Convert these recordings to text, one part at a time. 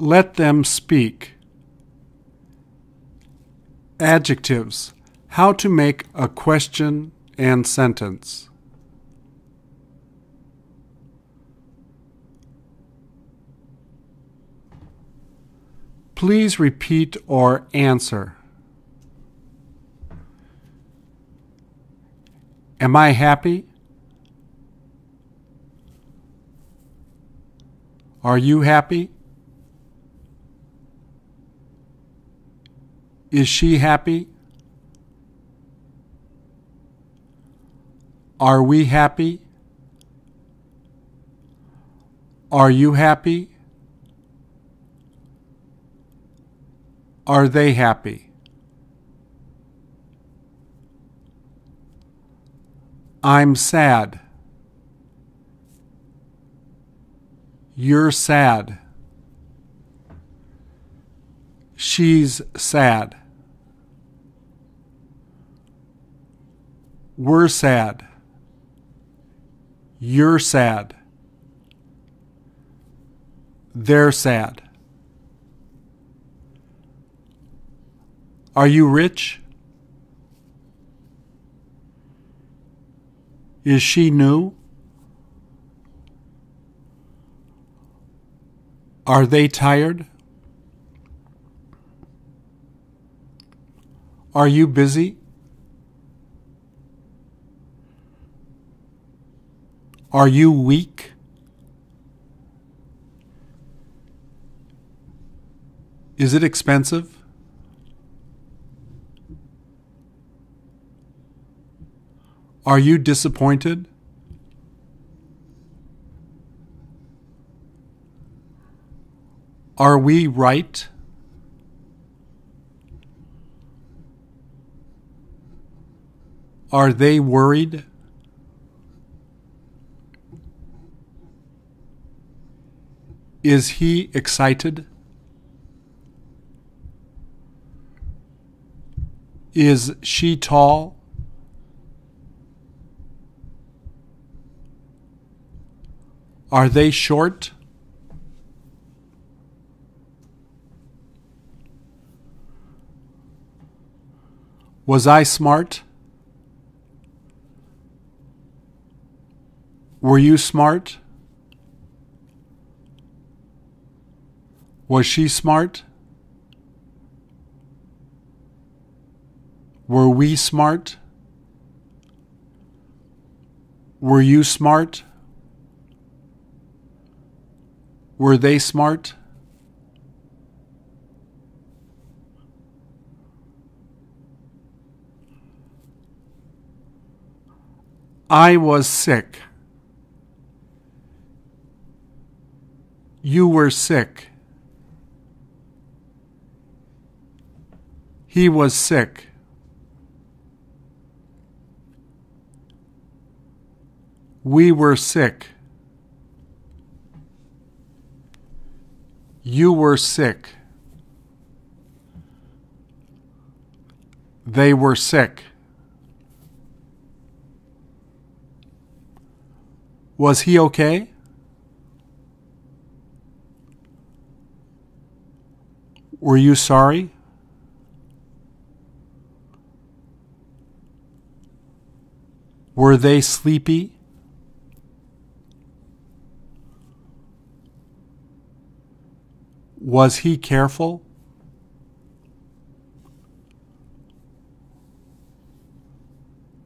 Let them speak. Adjectives. How to make a question and sentence. Please repeat or answer. Am I happy? Are you happy? Is she happy? Are we happy? Are you happy? Are they happy? I'm sad. You're sad. She's sad. We're sad. You're sad. They're sad. Are you rich? Is she new? Are they tired? Are you busy? Are you weak? Is it expensive? Are you disappointed? Are we right? Are they worried? Is he excited? Is she tall? Are they short? Was I smart? Were you smart? Was she smart? Were we smart? Were you smart? Were they smart? I was sick. You were sick. He was sick. We were sick. You were sick. They were sick. Was he okay? Were you sorry? Were they sleepy? Was he careful?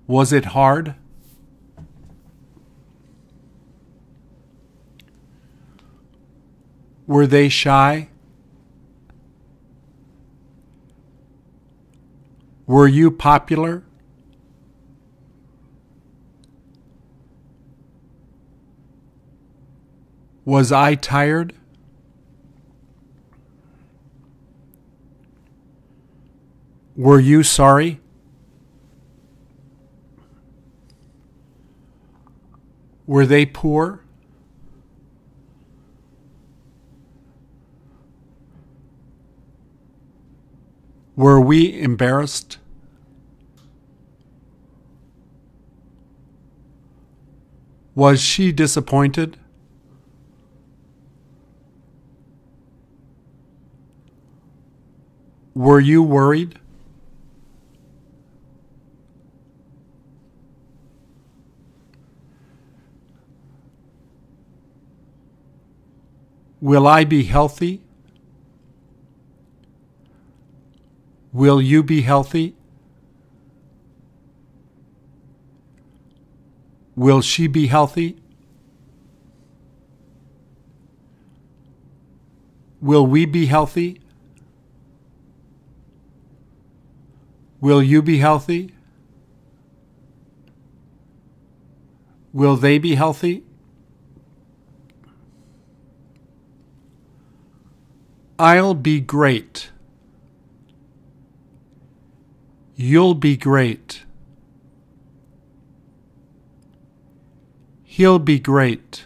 Was it hard? Were they shy? Were you popular? Was I tired? Were you sorry? Were they poor? Were we embarrassed? Was she disappointed? Were you worried? Will I be healthy? Will you be healthy? Will she be healthy? Will we be healthy? Will you be healthy? Will they be healthy? I'll be great. You'll be great. He'll be great.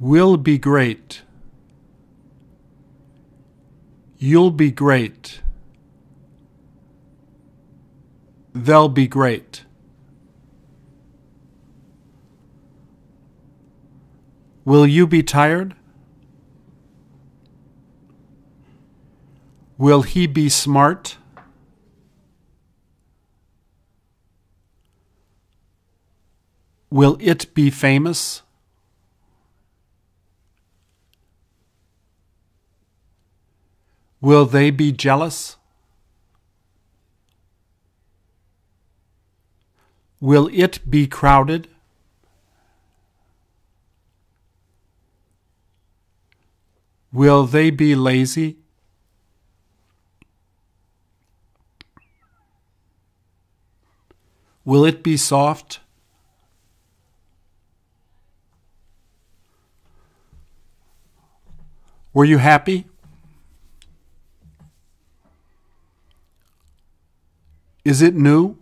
Will be great. You'll be great. They'll be great. Will you be tired? Will he be smart? Will it be famous? Will they be jealous? Will it be crowded? Will they be lazy? Will it be soft? Were you happy? Is it new?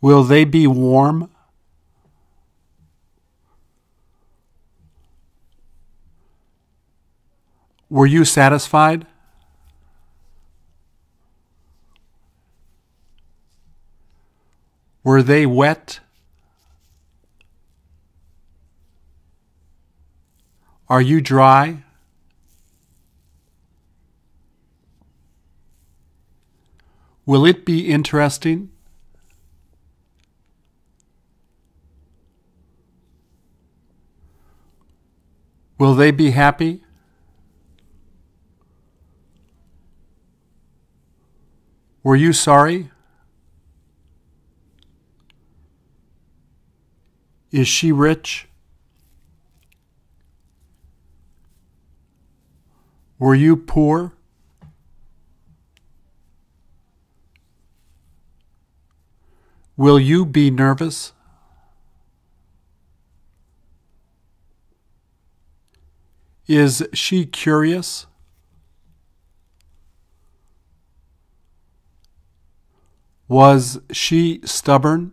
Will they be warm? Were you satisfied? Were they wet? Are you dry? Will it be interesting? Will they be happy? Were you sorry? Is she rich? Were you poor? Will you be nervous? Is she curious? Was she stubborn?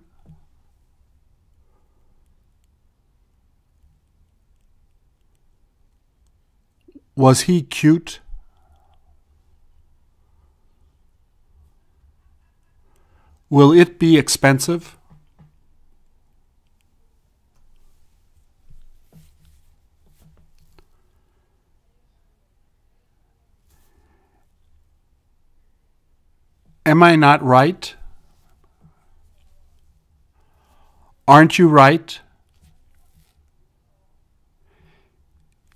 Was he cute? Will it be expensive? Am I not right? Aren't you right?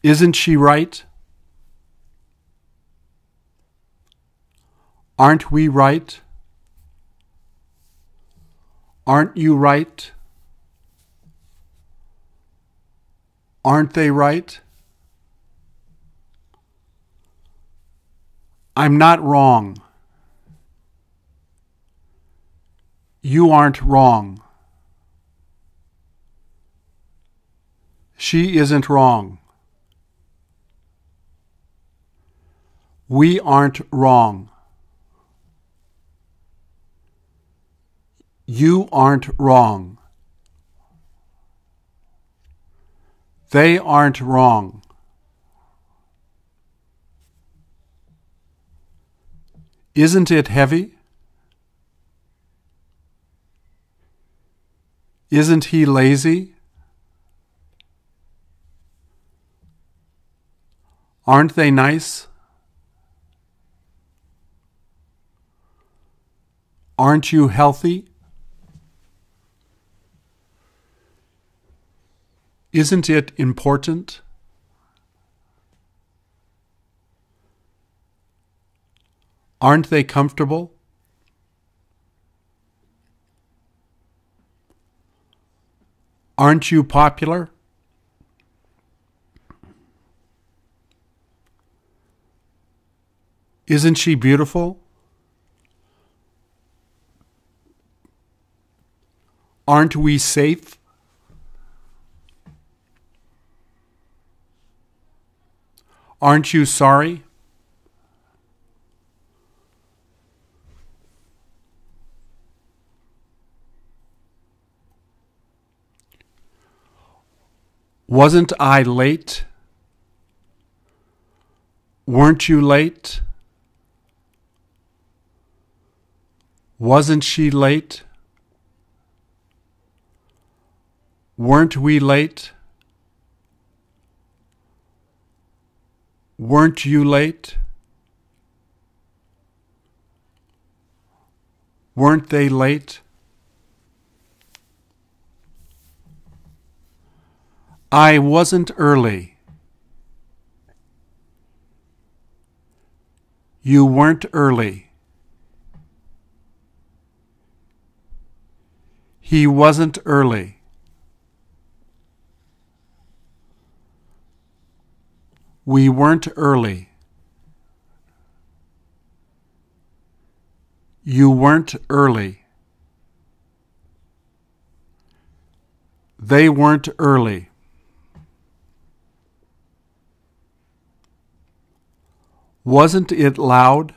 Isn't she right? Aren't we right? Aren't you right? Aren't they right? I'm not wrong. You aren't wrong. She isn't wrong. We aren't wrong. You aren't wrong. They aren't wrong. Isn't it heavy? Isn't he lazy? Aren't they nice? Aren't you healthy? Isn't it important? Aren't they comfortable? Aren't you popular? Isn't she beautiful? Aren't we safe? Aren't you sorry? Wasn't I late? Weren't you late? Wasn't she late? Weren't we late? Weren't you late? Weren't they late? I wasn't early. You weren't early. He wasn't early. We weren't early. You weren't early. They weren't early. Wasn't it loud?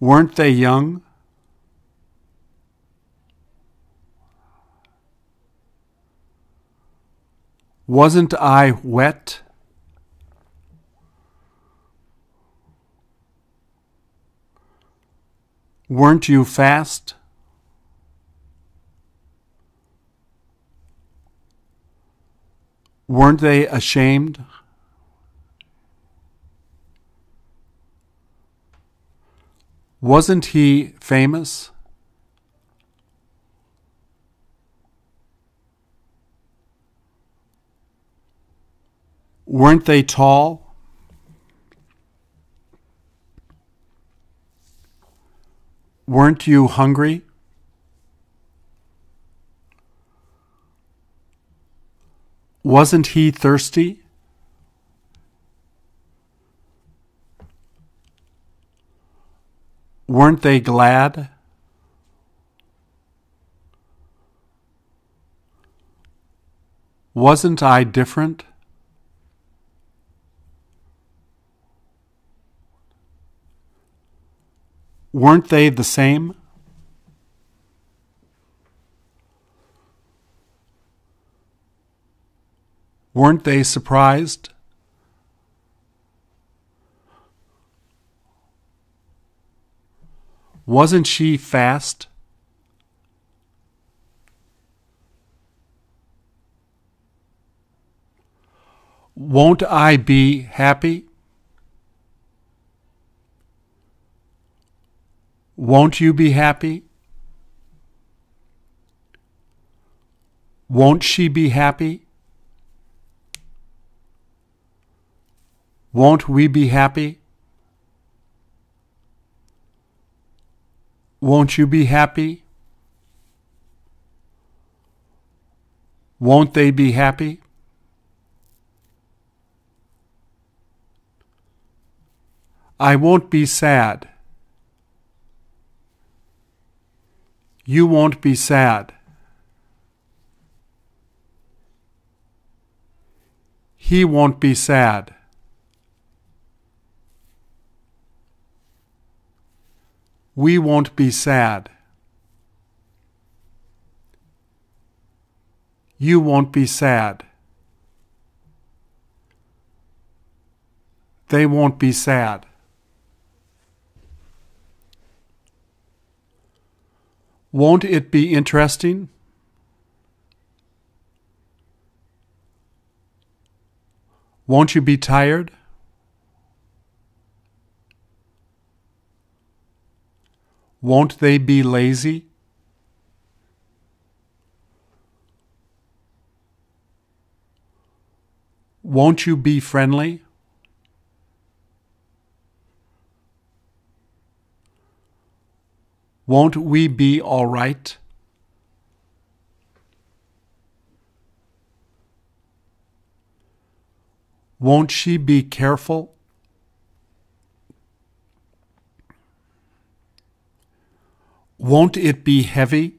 Weren't they young? Wasn't I wet? Weren't you fast? Weren't they ashamed? Wasn't he famous? Weren't they tall? Weren't you hungry? Wasn't he thirsty? Weren't they glad? Wasn't I different? weren't they the same? Weren't they surprised? Wasn't she fast? Won't I be happy? Won't you be happy? Won't she be happy? Won't we be happy? Won't you be happy? Won't they be happy? I won't be sad. You won't be sad. He won't be sad. We won't be sad. You won't be sad. They won't be sad. Won't it be interesting? Won't you be tired? Won't they be lazy? Won't you be friendly? Won't we be all right? Won't she be careful? Won't it be heavy?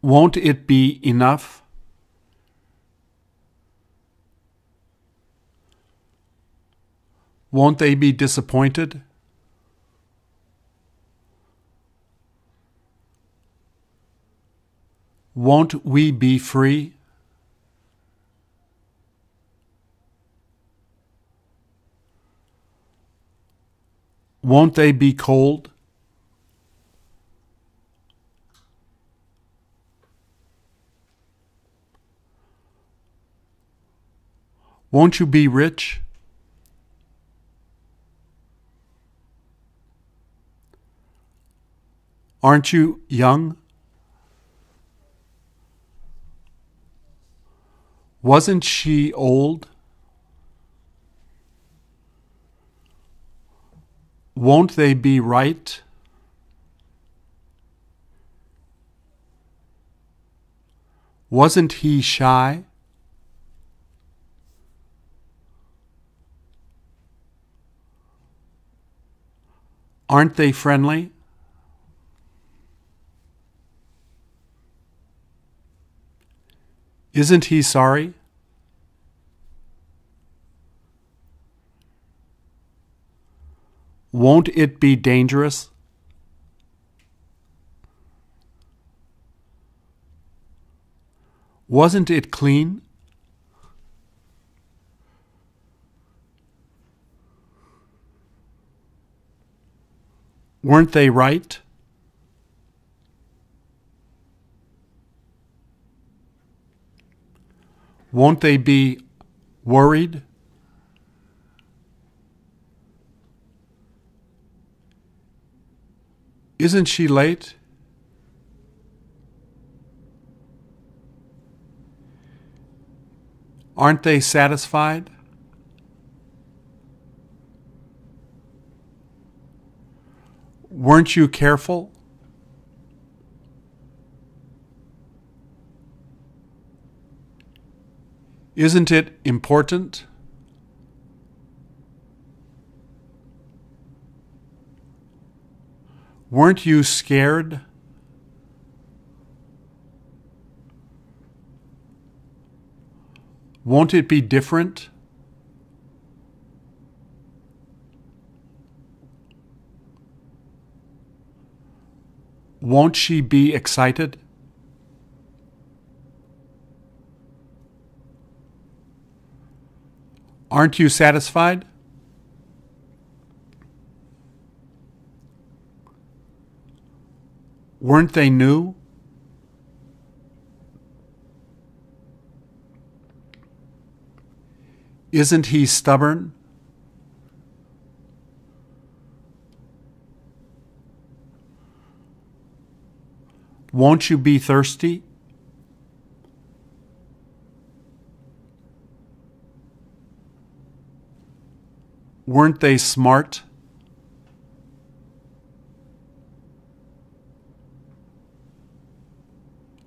Won't it be enough? won't they be disappointed? Won't we be free? Won't they be cold? Won't you be rich? Aren't you young? Wasn't she old? Won't they be right? Wasn't he shy? Aren't they friendly? Isn't he sorry? Won't it be dangerous? Wasn't it clean? Weren't they right? won't they be worried? Isn't she late? Aren't they satisfied? Weren't you careful? Isn't it important? Weren't you scared? Won't it be different? Won't she be excited? Aren't you satisfied? Weren't they new? Isn't he stubborn? Won't you be thirsty? Weren't they smart?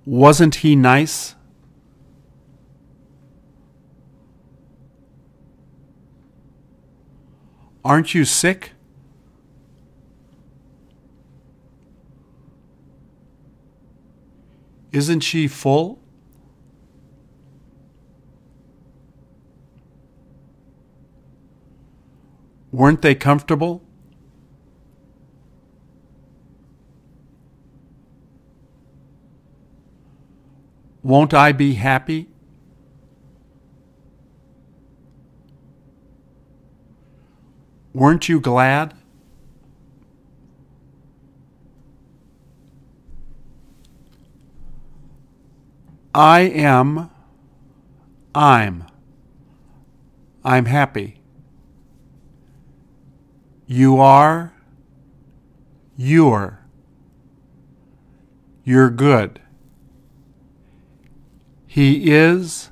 Wasn't he nice? Aren't you sick? Isn't she full? Weren't they comfortable? Won't I be happy? Weren't you glad? I am, I'm, I'm happy. You are. You're. You're good. He is.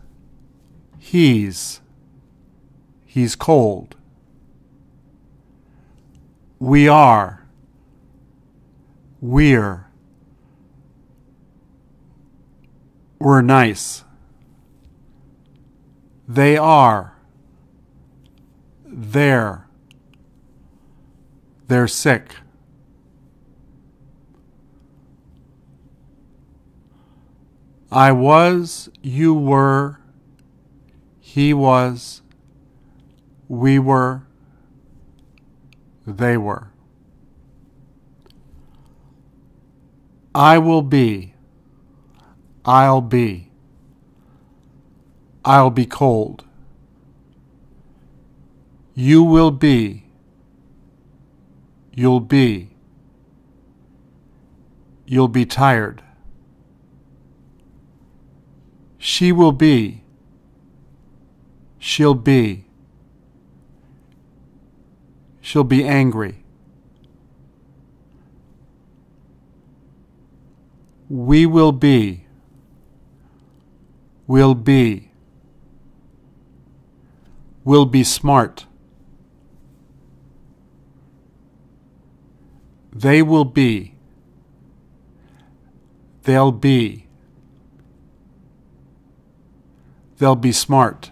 He's. He's cold. We are. We're. We're nice. They are. There. They're sick. I was, you were, he was, we were, they were. I will be, I'll be, I'll be cold. You will be. You'll be. You'll be tired. She will be. She'll be. She'll be angry. We will be. Will be. Will be smart. They will be. They'll be. They'll be smart.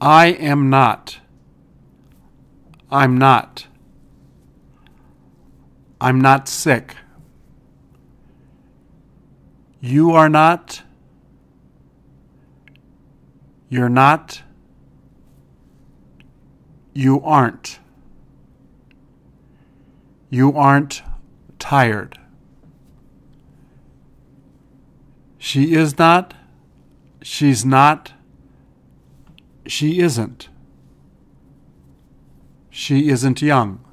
I am not. I'm not. I'm not sick. You are not. You're not. You aren't. You aren't tired. She is not. She's not. She isn't. She isn't young.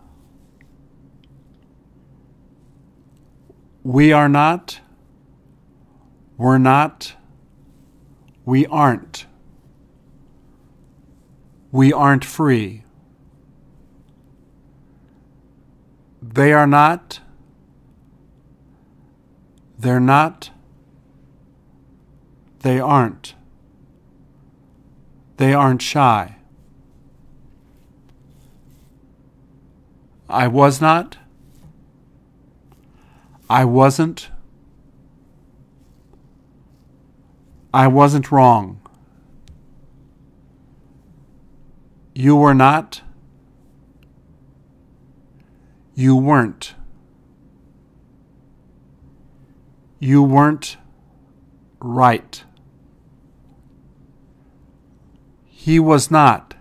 We are not. We're not. We aren't. We aren't free. They are not. They're not. They aren't. They aren't shy. I was not. I wasn't. I wasn't wrong. You were not. You weren't. You weren't right. He was not.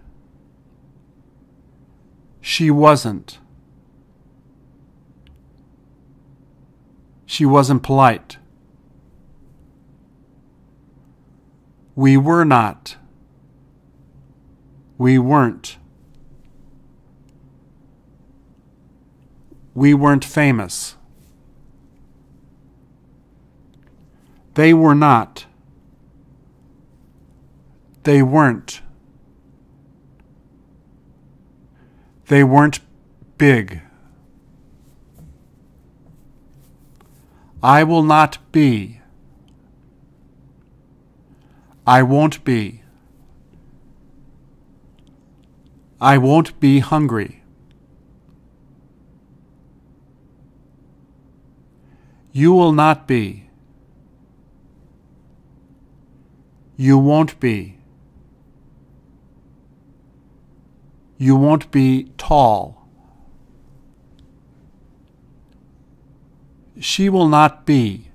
She wasn't. She wasn't polite. We were not. We weren't. We weren't famous. They were not. They weren't. They weren't big. I will not be. I won't be. I won't be hungry. You will not be. You won't be. You won't be tall. She will not be.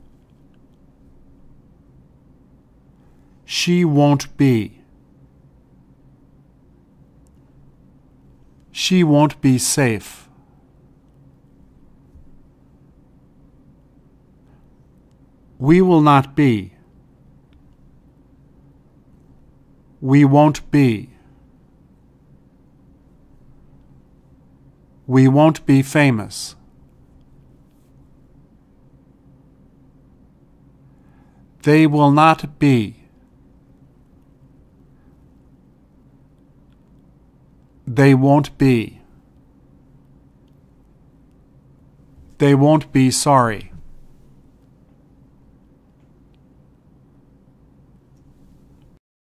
She won't be. She won't be safe. We will not be. We won't be. We won't be famous. They will not be. They won't be. They won't be sorry.